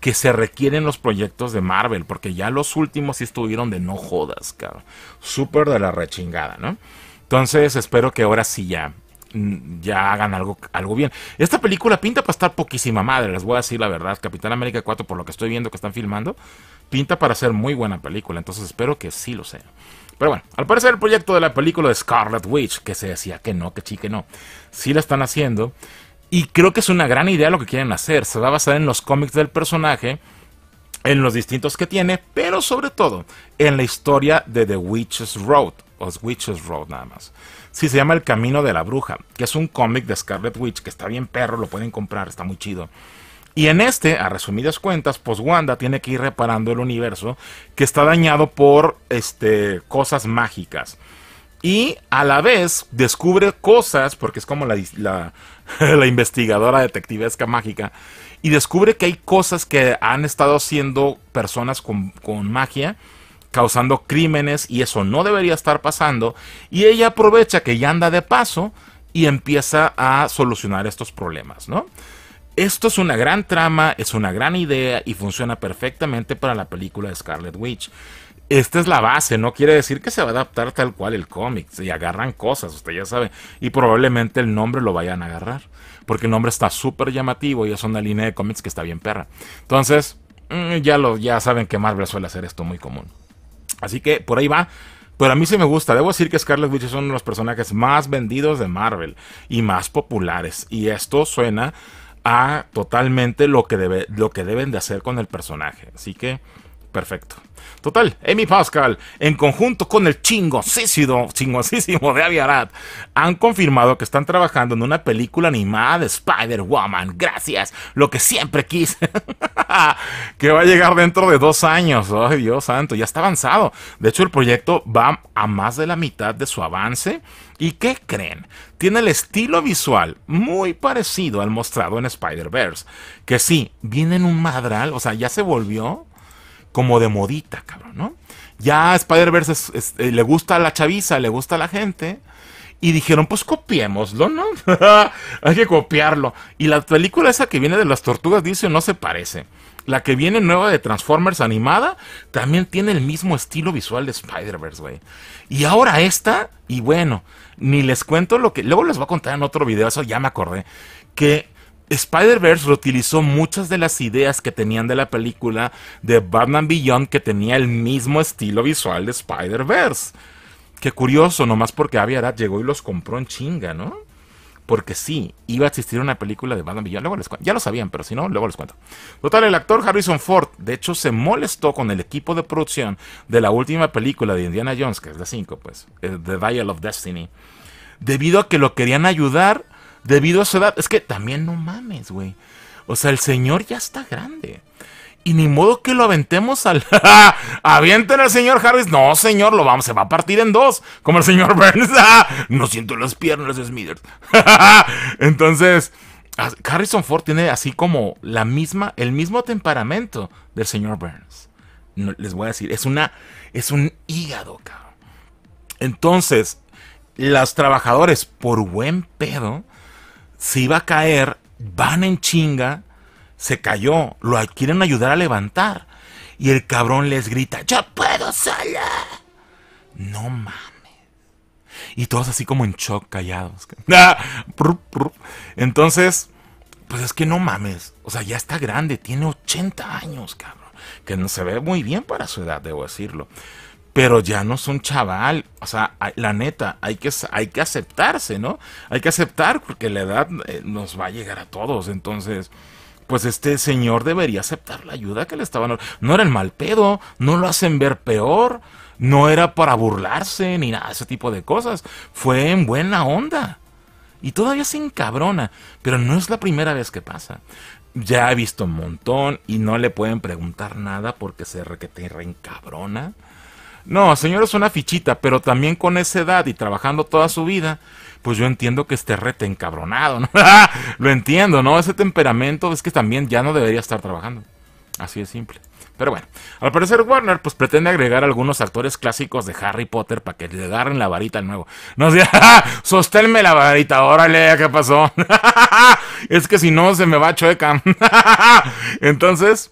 que se requieren los proyectos de Marvel, porque ya los últimos sí estuvieron de no jodas, cabrón. Súper de la rechingada, ¿no? Entonces espero que ahora sí ya, mm, ya hagan algo, algo bien. Esta película pinta para estar poquísima madre, les voy a decir la verdad. Capitán América 4, por lo que estoy viendo que están filmando, pinta para ser muy buena película. Entonces espero que sí lo sea. Pero bueno, al parecer el proyecto de la película de Scarlet Witch, que se decía que no, que sí, no, sí la están haciendo. Y creo que es una gran idea lo que quieren hacer. Se va a basar en los cómics del personaje, en los distintos que tiene, pero sobre todo en la historia de The Witch's Road, o Witch's Road nada más. Sí, se llama El Camino de la Bruja, que es un cómic de Scarlet Witch, que está bien perro, lo pueden comprar, está muy chido. Y en este, a resumidas cuentas, pues Wanda tiene que ir reparando el universo que está dañado por este, cosas mágicas. Y a la vez descubre cosas, porque es como la, [LAUGHS] investigadora detectivesca mágica, y descubre que hay cosas que han estado haciendo personas con magia, causando crímenes, y eso no debería estar pasando. Y ella aprovecha que ya anda de paso y empieza a solucionar estos problemas, ¿no? Esto es una gran trama, es una gran idea y funciona perfectamente para la película de Scarlet Witch. Esta es la base, no quiere decir que se va a adaptar tal cual el cómic. Y agarran cosas, usted ya sabe. Y probablemente el nombre lo vayan a agarrar. Porque el nombre está súper llamativo y es una línea de cómics que está bien perra. Entonces, mm, ya, lo, ya saben que Marvel suele hacer esto muy común. Así que por ahí va. Pero a mí sí me gusta. Debo decir que Scarlet Witch es uno de los personajes más vendidos de Marvel y más populares. Y esto suena a totalmente lo que, debe, lo que deben de hacer con el personaje. Así que Perfecto. Total, Amy Pascal, en conjunto con el chingosísimo, chingosísimo de Aviarat, han confirmado que están trabajando en una película animada de Spider-Woman. Gracias, lo que siempre quise. [LAUGHS] que va a llegar dentro de dos años. Ay, Dios santo, ya está avanzado. De hecho, el proyecto va a más de la mitad de su avance. ¿Y qué creen? Tiene el estilo visual muy parecido al mostrado en Spider-Verse. Que sí, viene en un madral, o sea, ya se volvió como de modita, cabrón, ¿no? Ya Spider-Verse eh, le gusta a la chaviza, le gusta a la gente. Y dijeron, pues copiémoslo, ¿no? [LAUGHS] Hay que copiarlo. Y la película esa que viene de las tortugas dice no se parece. La que viene nueva de Transformers animada también tiene el mismo estilo visual de Spider-Verse, güey. Y ahora esta, y bueno, ni les cuento lo que. Luego les voy a contar en otro video, eso ya me acordé. Que Spider-Verse reutilizó muchas de las ideas que tenían de la película de Batman Beyond que tenía el mismo estilo visual de Spider-Verse. Qué curioso, nomás porque había Arad llegó y los compró en chinga, ¿no? Porque sí, iba a existir una película de Batman Beyond, luego les Ya lo sabían, pero si no, luego les cuento. Total, el actor Harrison Ford, de hecho, se molestó con el equipo de producción de la última película de Indiana Jones, que es la 5, pues, eh, The Dial of Destiny, debido a que lo querían ayudar debido a su edad. Es que también no mames, güey. O sea, el señor ya está grande. Y ni modo que lo aventemos al. [LAUGHS] ¡Avienten al señor Harris! No, señor, lo vamos, se va a partir en dos. Como el señor Burns. [LAUGHS] no siento las piernas, Smithers. [LAUGHS] Entonces, Harrison Ford tiene así como la misma, el mismo temperamento del señor Burns. No, les voy a decir, es una. Es un hígado, cabrón. Entonces, los trabajadores, por buen pedo, se iba a caer, van en chinga, se cayó, lo quieren ayudar a levantar. Y el cabrón les grita, yo puedo salir, No mames. Y todos así como en shock, callados. [LAUGHS] Ah, Entonces, pues es que no mames. O sea, ya está grande, tiene 80 años, cabrón. Que no se ve muy bien para su edad, debo decirlo pero ya no son chaval. O sea, la neta, hay que, hay que aceptarse, ¿no? Hay que aceptar porque la edad eh, nos va a llegar a todos. Entonces, pues este señor debería aceptar la ayuda que le estaban... No era el mal pedo, no lo hacen ver peor, no era para burlarse ni nada, ese tipo de cosas. Fue en buena onda. Y todavía se encabrona, pero no es la primera vez que pasa. Ya he visto un montón y no le pueden preguntar nada porque se requete reencabrona. Re no, señor es una fichita, pero también con esa edad y trabajando toda su vida, pues yo entiendo que esté rete encabronado, ¿no? [LAUGHS] Lo entiendo, ¿no? Ese temperamento es que también ya no debería estar trabajando. Así de simple. Pero bueno, al parecer Warner pues pretende agregar algunos actores clásicos de Harry Potter para que le agarren la varita al nuevo. No sé, [LAUGHS] sosténme la varita, órale, ¿qué pasó? [LAUGHS] es que si no se me va a chueca. Entonces,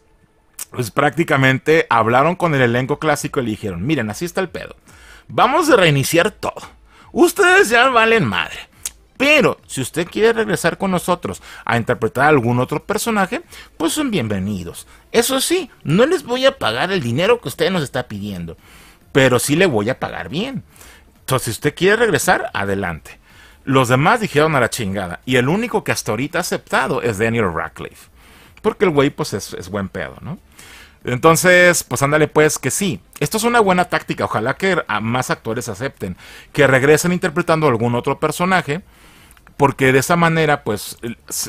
pues prácticamente hablaron con el elenco clásico y le dijeron, miren, así está el pedo. Vamos a reiniciar todo. Ustedes ya valen madre. Pero si usted quiere regresar con nosotros a interpretar a algún otro personaje, pues son bienvenidos. Eso sí, no les voy a pagar el dinero que usted nos está pidiendo, pero sí le voy a pagar bien. Entonces, si usted quiere regresar, adelante. Los demás dijeron a la chingada, y el único que hasta ahorita ha aceptado es Daniel Radcliffe, porque el güey pues es, es buen pedo, ¿no? Entonces, pues ándale pues que sí. Esto es una buena táctica. Ojalá que más actores acepten. Que regresen interpretando algún otro personaje. Porque de esa manera, pues,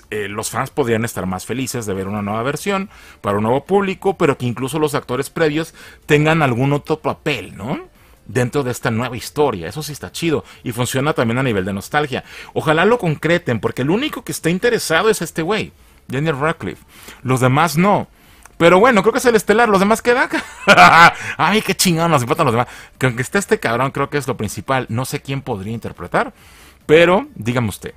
eh, los fans podrían estar más felices de ver una nueva versión para un nuevo público, pero que incluso los actores previos tengan algún otro papel, ¿no? dentro de esta nueva historia. Eso sí está chido y funciona también a nivel de nostalgia. Ojalá lo concreten porque el único que está interesado es este güey, Daniel Radcliffe. Los demás no. Pero bueno, creo que es el estelar. Los demás quedan. [LAUGHS] Ay, qué chingón, nos importan los demás. aunque esté este cabrón, creo que es lo principal. No sé quién podría interpretar. Pero, dígame usted.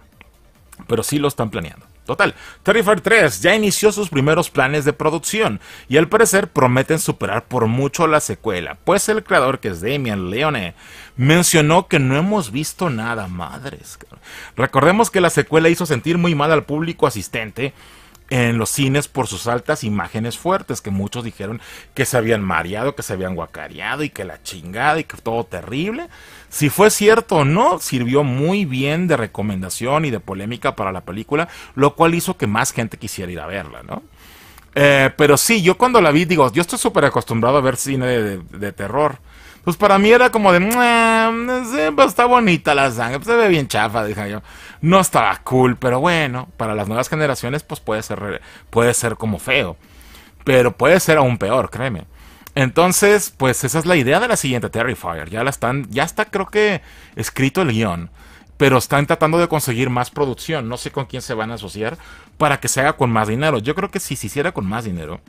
Pero sí lo están planeando. Total, Terrifier 3 ya inició sus primeros planes de producción y al parecer prometen superar por mucho la secuela, pues el creador que es Damian Leone mencionó que no hemos visto nada, madres. Recordemos que la secuela hizo sentir muy mal al público asistente en los cines por sus altas imágenes fuertes, que muchos dijeron que se habían mareado, que se habían guacareado y que la chingada y que todo terrible. Si fue cierto o no, sirvió muy bien de recomendación y de polémica para la película, lo cual hizo que más gente quisiera ir a verla, ¿no? Eh, pero sí, yo cuando la vi, digo, yo estoy súper acostumbrado a ver cine de terror pues para mí era como de, pues está bonita la sangre, pues se ve bien chafa, dije yo. No estaba cool, pero bueno, para las nuevas generaciones pues puede ser, puede ser como feo, pero puede ser aún peor, créeme. Entonces, pues esa es la idea de la siguiente Terrifier. Ya la están, ya está creo que escrito el guión, pero están tratando de conseguir más producción. No sé con quién se van a asociar para que se haga con más dinero. Yo creo que si se hiciera con más dinero,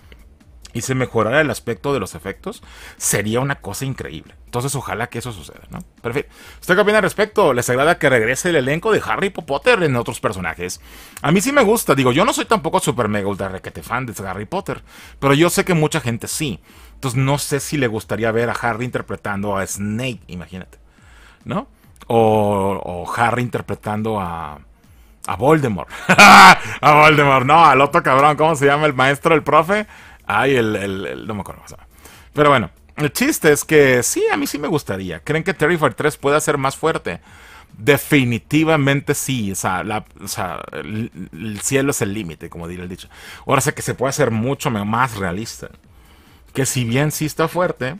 y se mejorara el aspecto de los efectos, sería una cosa increíble. Entonces, ojalá que eso suceda, ¿no? Pero ¿usted qué opina al respecto? ¿Les agrada que regrese el elenco de Harry Potter en otros personajes? A mí sí me gusta, digo, yo no soy tampoco super mega ultra requete fan de Harry Potter, pero yo sé que mucha gente sí. Entonces, no sé si le gustaría ver a Harry interpretando a Snake. imagínate, ¿no? O, o Harry interpretando a. A Voldemort. [LAUGHS] a Voldemort, no, al otro cabrón, ¿cómo se llama el maestro, el profe? Ay, el, el, No me acuerdo. Pero bueno, el chiste es que sí, a mí sí me gustaría. ¿Creen que Terrifier 3 pueda ser más fuerte? Definitivamente sí. O sea, el, cielo es el límite, como diría el dicho. Ahora sé que se puede hacer mucho más realista. Que si bien sí está fuerte,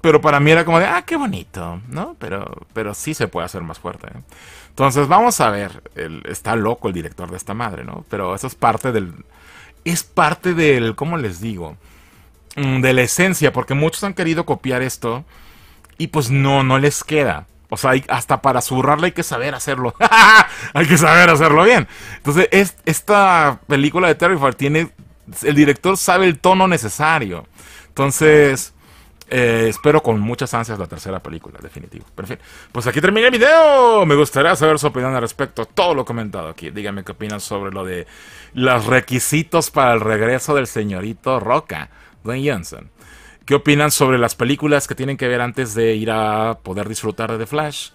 pero para mí era como de, ah, qué bonito, ¿no? Pero, pero sí se puede hacer más fuerte. ¿eh? Entonces, vamos a ver. está loco el director de esta madre, ¿no? Pero eso es parte del es parte del, ¿cómo les digo? Mm, de la esencia, porque muchos han querido copiar esto y pues no, no les queda. O sea, hasta para zurrarla hay que saber hacerlo. [LAUGHS] hay que saber hacerlo bien. Entonces, esta película de Terrifier tiene. El director sabe el tono necesario. Entonces, eh, espero con muchas ansias la tercera película, definitivo. Pero en fin, pues aquí termina el video. Me gustaría saber su opinión al respecto. Todo lo comentado aquí. Díganme qué opinan sobre lo de los requisitos para el regreso del señorito Roca, Dwayne Johnson. ¿Qué opinan sobre las películas que tienen que ver antes de ir a poder disfrutar de The Flash?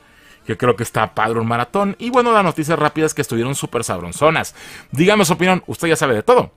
Que creo que está padre un maratón. Y bueno, las noticias rápidas que estuvieron súper sabronzonas. Dígame su opinión, usted ya sabe de todo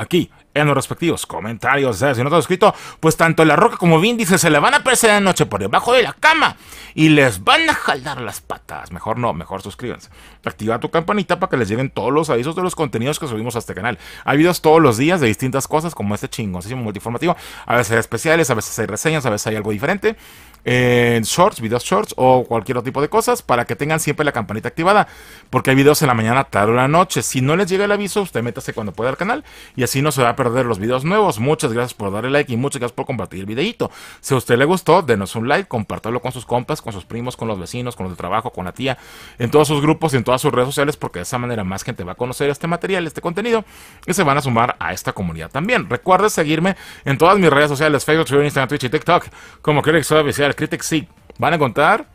aquí en los respectivos comentarios. Si no te has suscrito, pues tanto La Roca como Vin se le van a aparecer de noche por debajo de la cama y les van a jalar las patas. Mejor no, mejor suscríbanse. Activa tu campanita para que les lleguen todos los avisos de los contenidos que subimos a este canal. Hay videos todos los días de distintas cosas como este chingosísimo multiformativo. A veces hay especiales, a veces hay reseñas, a veces hay algo diferente en shorts, videos shorts o cualquier otro tipo de cosas para que tengan siempre la campanita activada. Porque hay videos en la mañana, tarde o la noche. Si no les llega el aviso, usted métase cuando pueda al canal y así no se va a perder los videos nuevos. Muchas gracias por darle like y muchas gracias por compartir el videito. Si a usted le gustó, denos un like, compártalo con sus compas, con sus primos, con los vecinos, con los de trabajo, con la tía, en todos sus grupos y en todas sus redes sociales, porque de esa manera más gente va a conocer este material, este contenido y se van a sumar a esta comunidad también. Recuerde seguirme en todas mis redes sociales, Facebook, Twitter, Instagram, Twitch y TikTok, como que oficial critics sí. Van a contar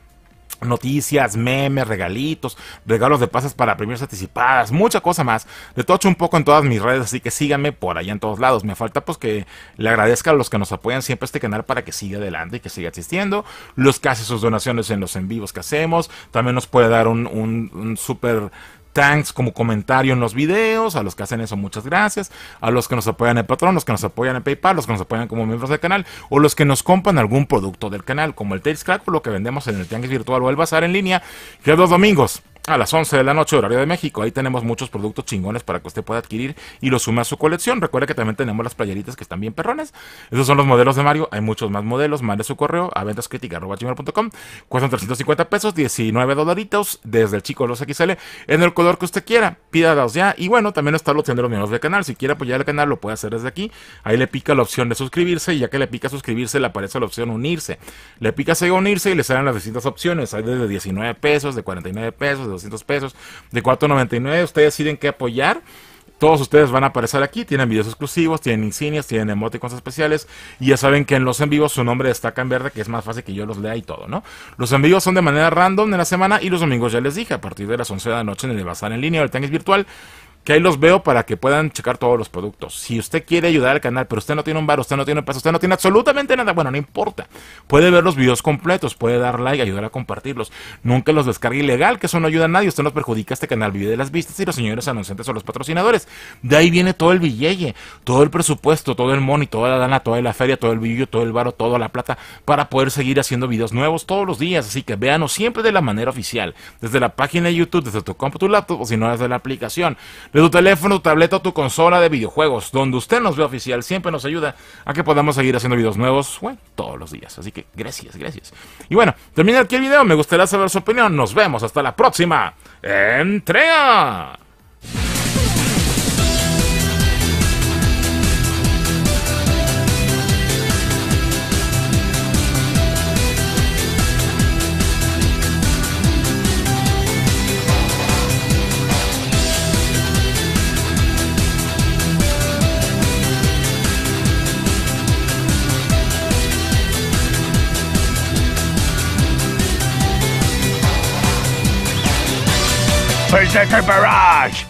noticias, memes, regalitos, regalos de pasas para primeras anticipadas, mucha cosa más. De tocho un poco en todas mis redes, así que síganme por allá en todos lados. Me falta pues que le agradezca a los que nos apoyan siempre este canal para que siga adelante y que siga existiendo. Los que hacen sus donaciones en los en vivos que hacemos, también nos puede dar un, un, un Tanks como comentario en los videos. A los que hacen eso, muchas gracias. A los que nos apoyan en Patreon, los que nos apoyan en PayPal, los que nos apoyan como miembros del canal, o los que nos compran algún producto del canal, como el Tales Crack por lo que vendemos en el Tianguis Virtual o el Bazar en línea, que es los domingos a las 11 de la noche, horario de México. Ahí tenemos muchos productos chingones para que usted pueda adquirir y lo sume a su colección. recuerde que también tenemos las playeritas que están bien perrones. Esos son los modelos de Mario. Hay muchos más modelos. Mande su correo a ventascritica.com. Cuestan 350 pesos, 19 dolaritos desde el chico los XL en el color que usted quiera. Pídalos ya. Y bueno, también está lo de los miembros del canal. Si quiere apoyar el canal, lo puede hacer desde aquí. Ahí le pica la opción de suscribirse y ya que le pica suscribirse, le aparece la opción unirse. Le pica a unirse y le salen las distintas opciones. Hay desde 19 pesos, de 49 pesos, de 200 pesos, de 4.99. Ustedes deciden qué apoyar. Todos ustedes van a aparecer aquí, tienen videos exclusivos, tienen insignias, tienen emoticons especiales y ya saben que en los en vivos su nombre destaca en verde, que es más fácil que yo los lea y todo, ¿no? Los en son de manera random de la semana y los domingos ya les dije, a partir de las 11 de la noche en el bazar en línea o el tenis virtual que ahí los veo para que puedan checar todos los productos. Si usted quiere ayudar al canal, pero usted no tiene un bar, usted no tiene un peso, usted no tiene absolutamente nada, bueno, no importa. Puede ver los videos completos, puede dar like, ayudar a compartirlos. Nunca los descargue ilegal, que eso no ayuda a nadie. Usted nos perjudica este canal, vive de las vistas y los señores anunciantes o los patrocinadores. De ahí viene todo el billete, todo el presupuesto, todo el money, toda la dana, toda la feria, todo el billo, todo el baro toda la plata, para poder seguir haciendo videos nuevos todos los días. Así que véanos siempre de la manera oficial, desde la página de YouTube, desde tu compu, tu laptop, o si no, desde la aplicación de tu teléfono, tableta o tu consola de videojuegos. Donde usted nos ve oficial siempre nos ayuda a que podamos seguir haciendo videos nuevos bueno, todos los días. Así que gracias, gracias. Y bueno, termina aquí el video. Me gustaría saber su opinión. Nos vemos hasta la próxima entrega. into barrage!